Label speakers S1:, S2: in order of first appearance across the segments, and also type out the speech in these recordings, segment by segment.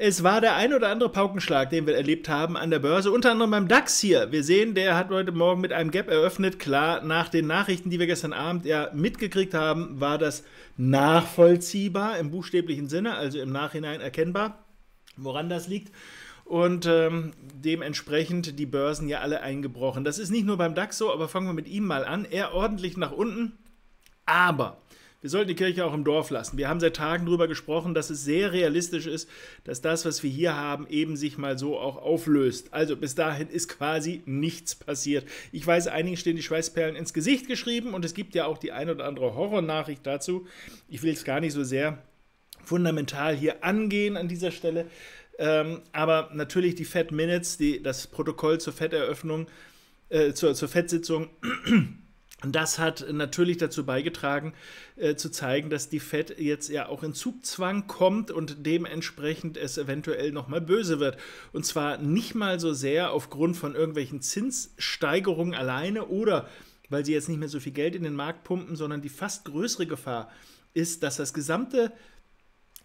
S1: Es war der ein oder andere Paukenschlag, den wir erlebt haben an der Börse, unter anderem beim DAX hier. Wir sehen, der hat heute Morgen mit einem Gap eröffnet. Klar, nach den Nachrichten, die wir gestern Abend ja mitgekriegt haben, war das nachvollziehbar im buchstäblichen Sinne, also im Nachhinein erkennbar, woran das liegt und ähm, dementsprechend die Börsen ja alle eingebrochen. Das ist nicht nur beim DAX so, aber fangen wir mit ihm mal an. Er ordentlich nach unten, aber wir sollten die Kirche auch im Dorf lassen. Wir haben seit Tagen darüber gesprochen, dass es sehr realistisch ist, dass das, was wir hier haben, eben sich mal so auch auflöst. Also bis dahin ist quasi nichts passiert. Ich weiß, einigen stehen die Schweißperlen ins Gesicht geschrieben und es gibt ja auch die ein oder andere Horrornachricht dazu. Ich will es gar nicht so sehr fundamental hier angehen an dieser Stelle. Ähm, aber natürlich die Fed Minutes, die, das Protokoll zur Fetteröffnung, äh, zur, zur fed und das hat natürlich dazu beigetragen, äh, zu zeigen, dass die Fed jetzt ja auch in Zugzwang kommt und dementsprechend es eventuell nochmal böse wird. Und zwar nicht mal so sehr aufgrund von irgendwelchen Zinssteigerungen alleine oder weil sie jetzt nicht mehr so viel Geld in den Markt pumpen, sondern die fast größere Gefahr ist, dass das gesamte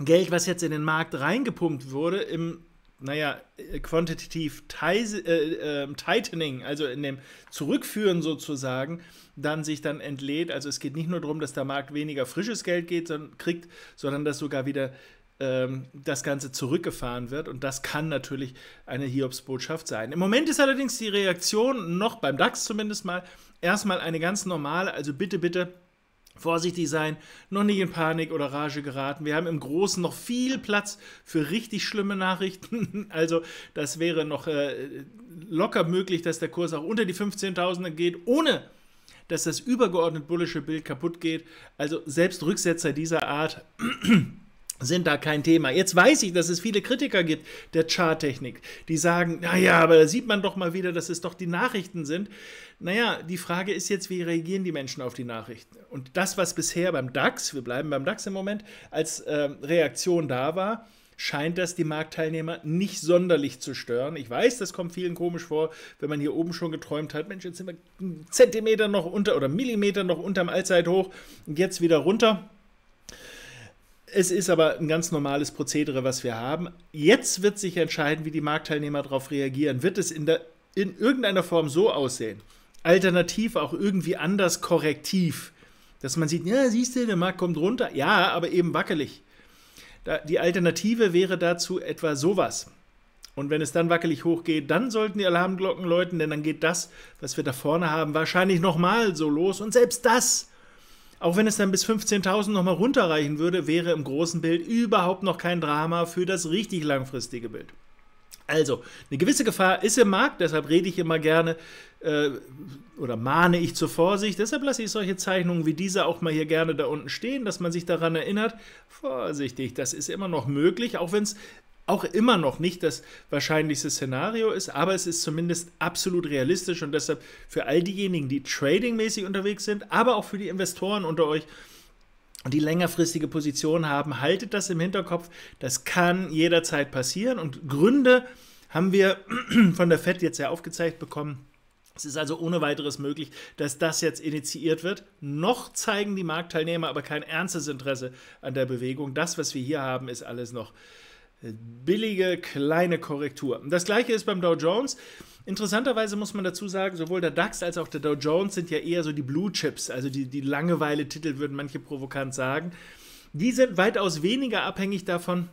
S1: Geld, was jetzt in den Markt reingepumpt wurde, im naja, äh, quantitativ äh, ähm, tightening, also in dem Zurückführen sozusagen, dann sich dann entlädt. Also es geht nicht nur darum, dass der Markt weniger frisches Geld geht, sondern kriegt, sondern dass sogar wieder ähm, das Ganze zurückgefahren wird. Und das kann natürlich eine Hiobsbotschaft sein. Im Moment ist allerdings die Reaktion noch beim DAX zumindest mal erstmal eine ganz normale. Also bitte, bitte vorsichtig sein, noch nicht in Panik oder Rage geraten. Wir haben im Großen noch viel Platz für richtig schlimme Nachrichten. Also das wäre noch äh, locker möglich, dass der Kurs auch unter die 15.000 geht, ohne dass das übergeordnet bullische Bild kaputt geht. Also selbst Rücksetzer dieser Art sind da kein Thema. Jetzt weiß ich, dass es viele Kritiker gibt der Charttechnik, die sagen, naja, aber da sieht man doch mal wieder, dass es doch die Nachrichten sind. Naja, die Frage ist jetzt, wie reagieren die Menschen auf die Nachrichten? Und das, was bisher beim DAX, wir bleiben beim DAX im Moment, als äh, Reaktion da war, scheint das die Marktteilnehmer nicht sonderlich zu stören. Ich weiß, das kommt vielen komisch vor, wenn man hier oben schon geträumt hat, Mensch, jetzt sind wir einen Zentimeter noch unter oder Millimeter noch unterm Allzeithoch und jetzt wieder runter. Es ist aber ein ganz normales Prozedere, was wir haben. Jetzt wird sich entscheiden, wie die Marktteilnehmer darauf reagieren. Wird es in, der, in irgendeiner Form so aussehen? Alternativ auch irgendwie anders korrektiv, dass man sieht, ja, siehst du, der Markt kommt runter. Ja, aber eben wackelig. Da, die Alternative wäre dazu etwa sowas. Und wenn es dann wackelig hochgeht, dann sollten die Alarmglocken läuten, denn dann geht das, was wir da vorne haben, wahrscheinlich nochmal so los. Und selbst das auch wenn es dann bis 15.000 nochmal runterreichen würde, wäre im großen Bild überhaupt noch kein Drama für das richtig langfristige Bild. Also, eine gewisse Gefahr ist im Markt, deshalb rede ich immer gerne äh, oder mahne ich zur Vorsicht. Deshalb lasse ich solche Zeichnungen wie diese auch mal hier gerne da unten stehen, dass man sich daran erinnert. Vorsichtig, das ist immer noch möglich, auch wenn es auch immer noch nicht das wahrscheinlichste Szenario ist, aber es ist zumindest absolut realistisch und deshalb für all diejenigen, die tradingmäßig unterwegs sind, aber auch für die Investoren unter euch, die längerfristige Positionen haben, haltet das im Hinterkopf. Das kann jederzeit passieren und Gründe haben wir von der FED jetzt ja aufgezeigt bekommen. Es ist also ohne weiteres möglich, dass das jetzt initiiert wird. Noch zeigen die Marktteilnehmer aber kein ernstes Interesse an der Bewegung. Das, was wir hier haben, ist alles noch billige kleine Korrektur. Das gleiche ist beim Dow Jones. Interessanterweise muss man dazu sagen, sowohl der DAX als auch der Dow Jones sind ja eher so die Blue Chips, also die, die Langeweile-Titel, würden manche provokant sagen. Die sind weitaus weniger abhängig davon,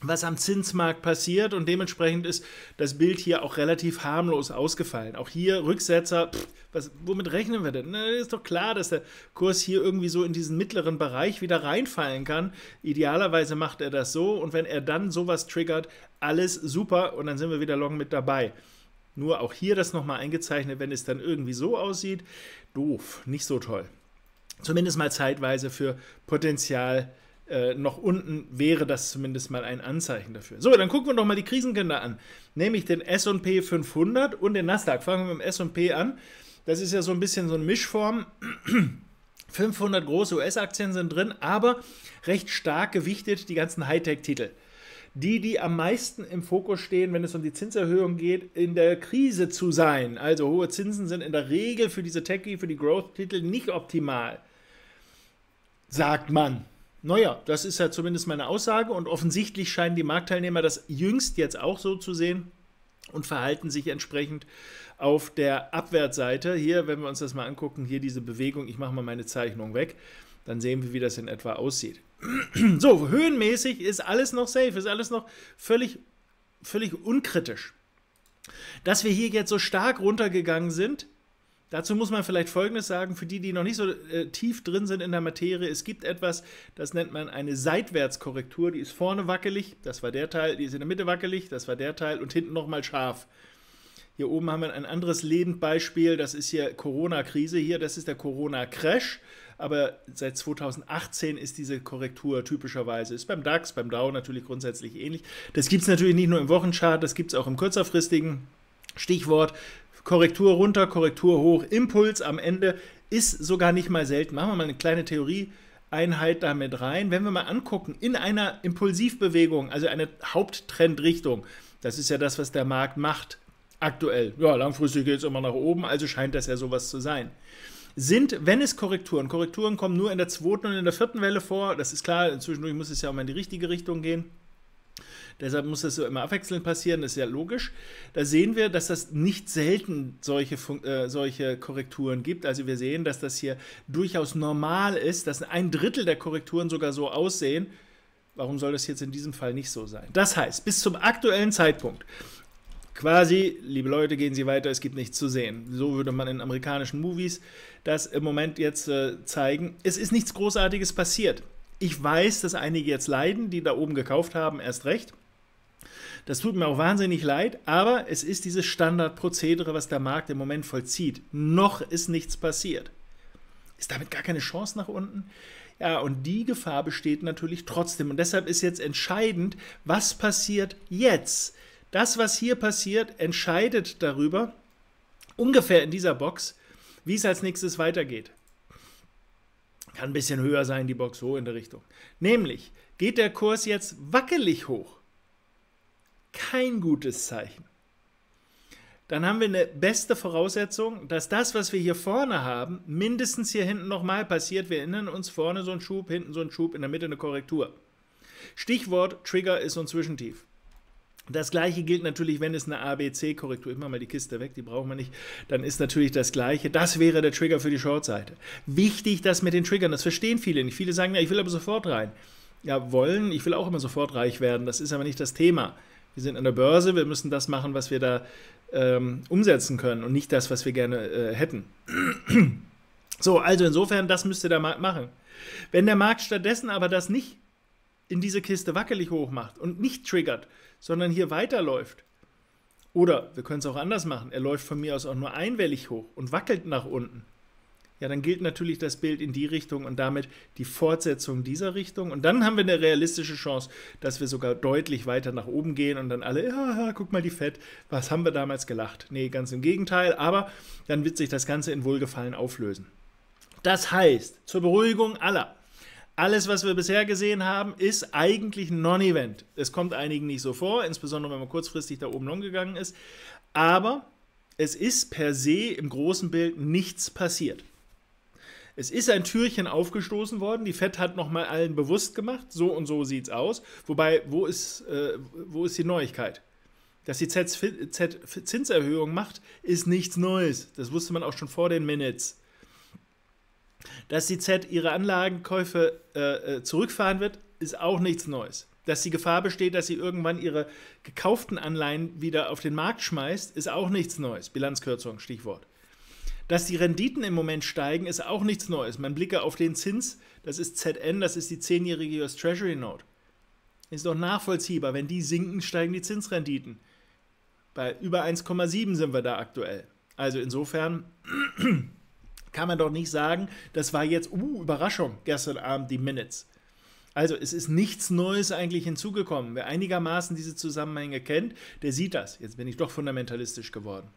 S1: was am Zinsmarkt passiert und dementsprechend ist das Bild hier auch relativ harmlos ausgefallen. Auch hier Rücksetzer, pff, was, womit rechnen wir denn? Na, ist doch klar, dass der Kurs hier irgendwie so in diesen mittleren Bereich wieder reinfallen kann. Idealerweise macht er das so und wenn er dann sowas triggert, alles super und dann sind wir wieder long mit dabei. Nur auch hier das nochmal eingezeichnet, wenn es dann irgendwie so aussieht, doof, nicht so toll. Zumindest mal zeitweise für Potenzial äh, noch unten wäre das zumindest mal ein Anzeichen dafür. So, dann gucken wir doch mal die Krisenkinder an, nämlich den S&P 500 und den Nasdaq. Fangen wir mit dem S&P an. Das ist ja so ein bisschen so eine Mischform. 500 große US-Aktien sind drin, aber recht stark gewichtet die ganzen Hightech-Titel. Die, die am meisten im Fokus stehen, wenn es um die Zinserhöhung geht, in der Krise zu sein. Also hohe Zinsen sind in der Regel für diese Techie, für die Growth-Titel nicht optimal, sagt man. Naja, das ist ja zumindest meine Aussage und offensichtlich scheinen die Marktteilnehmer das jüngst jetzt auch so zu sehen und verhalten sich entsprechend auf der Abwärtsseite. Hier, wenn wir uns das mal angucken, hier diese Bewegung, ich mache mal meine Zeichnung weg, dann sehen wir, wie das in etwa aussieht. So, höhenmäßig ist alles noch safe, ist alles noch völlig, völlig unkritisch. Dass wir hier jetzt so stark runtergegangen sind, Dazu muss man vielleicht Folgendes sagen, für die, die noch nicht so äh, tief drin sind in der Materie, es gibt etwas, das nennt man eine Seitwärtskorrektur, die ist vorne wackelig, das war der Teil, die ist in der Mitte wackelig, das war der Teil und hinten nochmal scharf. Hier oben haben wir ein anderes Lebendbeispiel, das ist hier Corona-Krise, hier, das ist der Corona-Crash, aber seit 2018 ist diese Korrektur typischerweise, ist beim DAX, beim Dow natürlich grundsätzlich ähnlich. Das gibt es natürlich nicht nur im Wochenchart, das gibt es auch im kürzerfristigen. Stichwort Korrektur runter, Korrektur hoch, Impuls am Ende ist sogar nicht mal selten. Machen wir mal eine kleine Theorieeinheit damit rein. Wenn wir mal angucken, in einer Impulsivbewegung, also eine Haupttrendrichtung, das ist ja das, was der Markt macht aktuell. Ja, langfristig geht es immer nach oben, also scheint das ja sowas zu sein. Sind, wenn es Korrekturen, Korrekturen kommen nur in der zweiten und in der vierten Welle vor, das ist klar, zwischendurch muss es ja auch mal in die richtige Richtung gehen Deshalb muss das so immer abwechselnd passieren, das ist ja logisch. Da sehen wir, dass das nicht selten solche, äh, solche Korrekturen gibt. Also wir sehen, dass das hier durchaus normal ist, dass ein Drittel der Korrekturen sogar so aussehen. Warum soll das jetzt in diesem Fall nicht so sein? Das heißt, bis zum aktuellen Zeitpunkt quasi, liebe Leute, gehen Sie weiter, es gibt nichts zu sehen. So würde man in amerikanischen Movies das im Moment jetzt äh, zeigen. Es ist nichts Großartiges passiert. Ich weiß, dass einige jetzt leiden, die da oben gekauft haben, erst recht. Das tut mir auch wahnsinnig leid, aber es ist dieses Standardprozedere, was der Markt im Moment vollzieht. Noch ist nichts passiert. Ist damit gar keine Chance nach unten? Ja, und die Gefahr besteht natürlich trotzdem. Und deshalb ist jetzt entscheidend, was passiert jetzt. Das, was hier passiert, entscheidet darüber, ungefähr in dieser Box, wie es als nächstes weitergeht. Kann ein bisschen höher sein, die Box so in der Richtung. Nämlich geht der Kurs jetzt wackelig hoch. Kein gutes Zeichen. Dann haben wir eine beste Voraussetzung, dass das, was wir hier vorne haben, mindestens hier hinten nochmal passiert. Wir erinnern uns vorne so ein Schub, hinten so ein Schub, in der Mitte eine Korrektur. Stichwort Trigger ist so ein Zwischentief. Das gleiche gilt natürlich, wenn es eine ABC-Korrektur, ich mache mal die Kiste weg, die brauchen wir nicht, dann ist natürlich das gleiche. Das wäre der Trigger für die Short-Seite. Wichtig, das mit den Triggern, das verstehen viele nicht. Viele sagen, ja, ich will aber sofort rein. Ja, wollen, ich will auch immer sofort reich werden, das ist aber nicht das Thema. Wir sind an der Börse, wir müssen das machen, was wir da ähm, umsetzen können und nicht das, was wir gerne äh, hätten. so, also insofern, das müsste der Markt machen. Wenn der Markt stattdessen aber das nicht in diese Kiste wackelig hoch macht und nicht triggert, sondern hier weiterläuft. Oder wir können es auch anders machen. Er läuft von mir aus auch nur einwellig hoch und wackelt nach unten. Ja, dann gilt natürlich das Bild in die Richtung und damit die Fortsetzung dieser Richtung. Und dann haben wir eine realistische Chance, dass wir sogar deutlich weiter nach oben gehen und dann alle, ja, guck mal die Fett, was haben wir damals gelacht? Nee, ganz im Gegenteil, aber dann wird sich das Ganze in Wohlgefallen auflösen. Das heißt, zur Beruhigung aller, alles, was wir bisher gesehen haben, ist eigentlich ein Non-Event. Es kommt einigen nicht so vor, insbesondere wenn man kurzfristig da oben rumgegangen ist. Aber es ist per se im großen Bild nichts passiert. Es ist ein Türchen aufgestoßen worden. Die FED hat nochmal allen bewusst gemacht, so und so sieht es aus. Wobei, wo ist, äh, wo ist die Neuigkeit? Dass die Z-Zinserhöhung macht, ist nichts Neues. Das wusste man auch schon vor den Minutes. Dass die Z ihre Anlagenkäufe äh, äh, zurückfahren wird, ist auch nichts Neues. Dass die Gefahr besteht, dass sie irgendwann ihre gekauften Anleihen wieder auf den Markt schmeißt, ist auch nichts Neues. Bilanzkürzung, Stichwort. Dass die Renditen im Moment steigen, ist auch nichts Neues. Man blicke auf den Zins, das ist ZN, das ist die 10-jährige US Treasury Note. Ist doch nachvollziehbar, wenn die sinken, steigen die Zinsrenditen. Bei über 1,7 sind wir da aktuell. Also insofern kann man doch nicht sagen, das war jetzt, uh, Überraschung, gestern Abend die Minutes. Also es ist nichts Neues eigentlich hinzugekommen. Wer einigermaßen diese Zusammenhänge kennt, der sieht das. Jetzt bin ich doch fundamentalistisch geworden.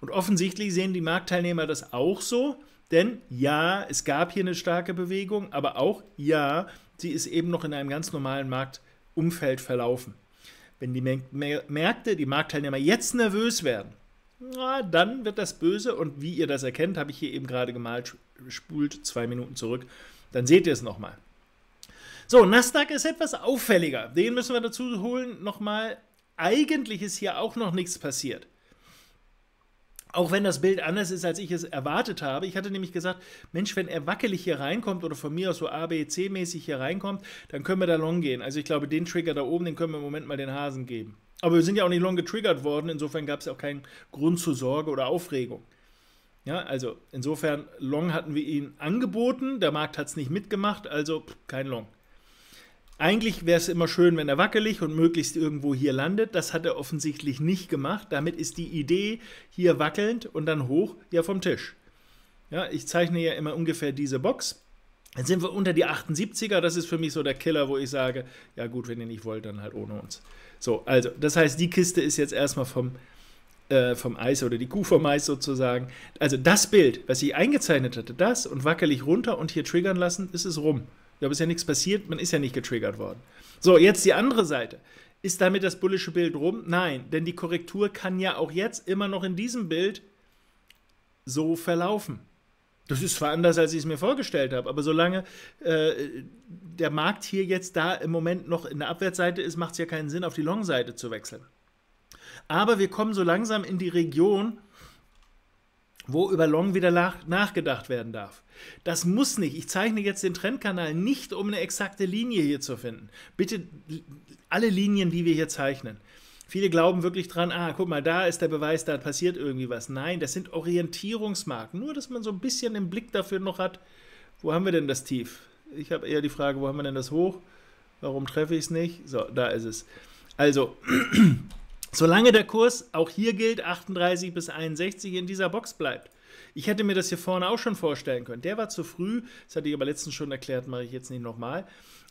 S1: Und offensichtlich sehen die Marktteilnehmer das auch so, denn ja, es gab hier eine starke Bewegung, aber auch ja, sie ist eben noch in einem ganz normalen Marktumfeld verlaufen. Wenn die Märkte, die Marktteilnehmer jetzt nervös werden, na, dann wird das böse. Und wie ihr das erkennt, habe ich hier eben gerade gemalt, spult zwei Minuten zurück. Dann seht ihr es nochmal. So, Nasdaq ist etwas auffälliger. Den müssen wir dazu holen nochmal. Eigentlich ist hier auch noch nichts passiert. Auch wenn das Bild anders ist, als ich es erwartet habe. Ich hatte nämlich gesagt, Mensch, wenn er wackelig hier reinkommt oder von mir aus so A, B, C mäßig hier reinkommt, dann können wir da long gehen. Also ich glaube, den Trigger da oben, den können wir im Moment mal den Hasen geben. Aber wir sind ja auch nicht long getriggert worden, insofern gab es auch keinen Grund zur Sorge oder Aufregung. Ja, also insofern, Long hatten wir ihn angeboten, der Markt hat es nicht mitgemacht, also pff, kein Long. Eigentlich wäre es immer schön, wenn er wackelig und möglichst irgendwo hier landet. Das hat er offensichtlich nicht gemacht. Damit ist die Idee hier wackelnd und dann hoch ja vom Tisch. Ja, ich zeichne ja immer ungefähr diese Box. Dann sind wir unter die 78er, das ist für mich so der Killer, wo ich sage, ja gut, wenn ihr nicht wollt, dann halt ohne uns. So, also, das heißt, die Kiste ist jetzt erstmal vom, äh, vom Eis oder die Kuh vom Eis sozusagen. Also das Bild, was ich eingezeichnet hatte, das und wackelig runter und hier triggern lassen, ist es rum. Da ist ja nichts passiert, man ist ja nicht getriggert worden. So, jetzt die andere Seite. Ist damit das bullische Bild rum? Nein, denn die Korrektur kann ja auch jetzt immer noch in diesem Bild so verlaufen. Das ist zwar anders, als ich es mir vorgestellt habe, aber solange äh, der Markt hier jetzt da im Moment noch in der Abwärtsseite ist, macht es ja keinen Sinn, auf die Long-Seite zu wechseln. Aber wir kommen so langsam in die Region, wo über Long wieder nach, nachgedacht werden darf. Das muss nicht. Ich zeichne jetzt den Trendkanal nicht, um eine exakte Linie hier zu finden. Bitte alle Linien, die wir hier zeichnen, Viele glauben wirklich dran, ah, guck mal, da ist der Beweis, da passiert irgendwie was. Nein, das sind Orientierungsmarken. Nur, dass man so ein bisschen den Blick dafür noch hat, wo haben wir denn das Tief? Ich habe eher die Frage, wo haben wir denn das Hoch? Warum treffe ich es nicht? So, da ist es. Also, solange der Kurs, auch hier gilt, 38 bis 61 in dieser Box bleibt. Ich hätte mir das hier vorne auch schon vorstellen können. Der war zu früh, das hatte ich aber letztens schon erklärt, mache ich jetzt nicht nochmal.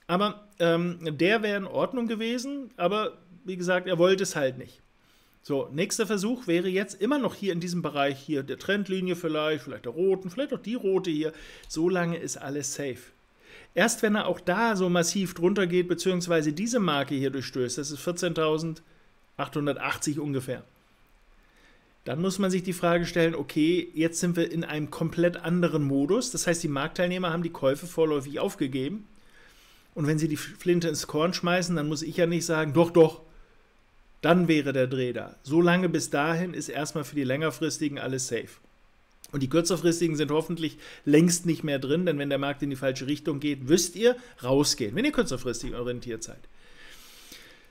S1: Aber ähm, der wäre in Ordnung gewesen, aber wie gesagt, er wollte es halt nicht. So, nächster Versuch wäre jetzt immer noch hier in diesem Bereich hier, der Trendlinie vielleicht, vielleicht der roten, vielleicht auch die rote hier. Solange ist alles safe. Erst wenn er auch da so massiv drunter geht, beziehungsweise diese Marke hier durchstößt, das ist 14.880 ungefähr, dann muss man sich die Frage stellen, okay, jetzt sind wir in einem komplett anderen Modus. Das heißt, die Marktteilnehmer haben die Käufe vorläufig aufgegeben. Und wenn sie die Flinte ins Korn schmeißen, dann muss ich ja nicht sagen, doch, doch, dann wäre der Dreh da. So lange bis dahin ist erstmal für die längerfristigen alles safe. Und die kürzerfristigen sind hoffentlich längst nicht mehr drin, denn wenn der Markt in die falsche Richtung geht, wisst ihr, rausgehen, wenn ihr kürzerfristig orientiert seid.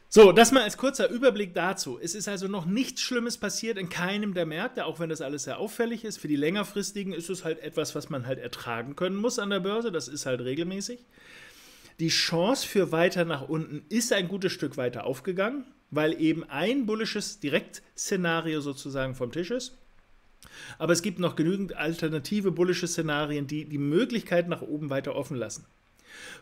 S1: So, das mal als kurzer Überblick dazu. Es ist also noch nichts Schlimmes passiert in keinem der Märkte, auch wenn das alles sehr auffällig ist. Für die längerfristigen ist es halt etwas, was man halt ertragen können muss an der Börse. Das ist halt regelmäßig. Die Chance für weiter nach unten ist ein gutes Stück weiter aufgegangen weil eben ein bullisches Direktszenario sozusagen vom Tisch ist. Aber es gibt noch genügend alternative bullische Szenarien, die die Möglichkeit nach oben weiter offen lassen.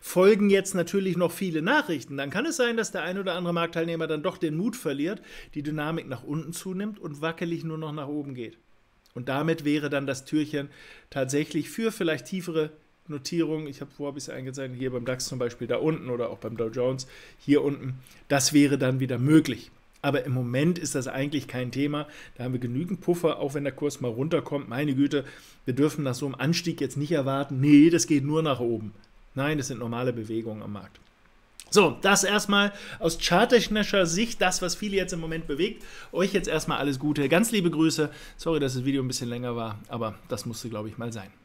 S1: Folgen jetzt natürlich noch viele Nachrichten. Dann kann es sein, dass der ein oder andere Marktteilnehmer dann doch den Mut verliert, die Dynamik nach unten zunimmt und wackelig nur noch nach oben geht. Und damit wäre dann das Türchen tatsächlich für vielleicht tiefere Notierung, ich habe, wo habe ich sie eingezeichnet? Hier beim DAX zum Beispiel da unten oder auch beim Dow Jones hier unten. Das wäre dann wieder möglich. Aber im Moment ist das eigentlich kein Thema. Da haben wir genügend Puffer, auch wenn der Kurs mal runterkommt. Meine Güte, wir dürfen nach so einem Anstieg jetzt nicht erwarten. Nee, das geht nur nach oben. Nein, das sind normale Bewegungen am Markt. So, das erstmal aus charttechnischer Sicht, das, was viele jetzt im Moment bewegt. Euch jetzt erstmal alles Gute, ganz liebe Grüße. Sorry, dass das Video ein bisschen länger war, aber das musste, glaube ich, mal sein.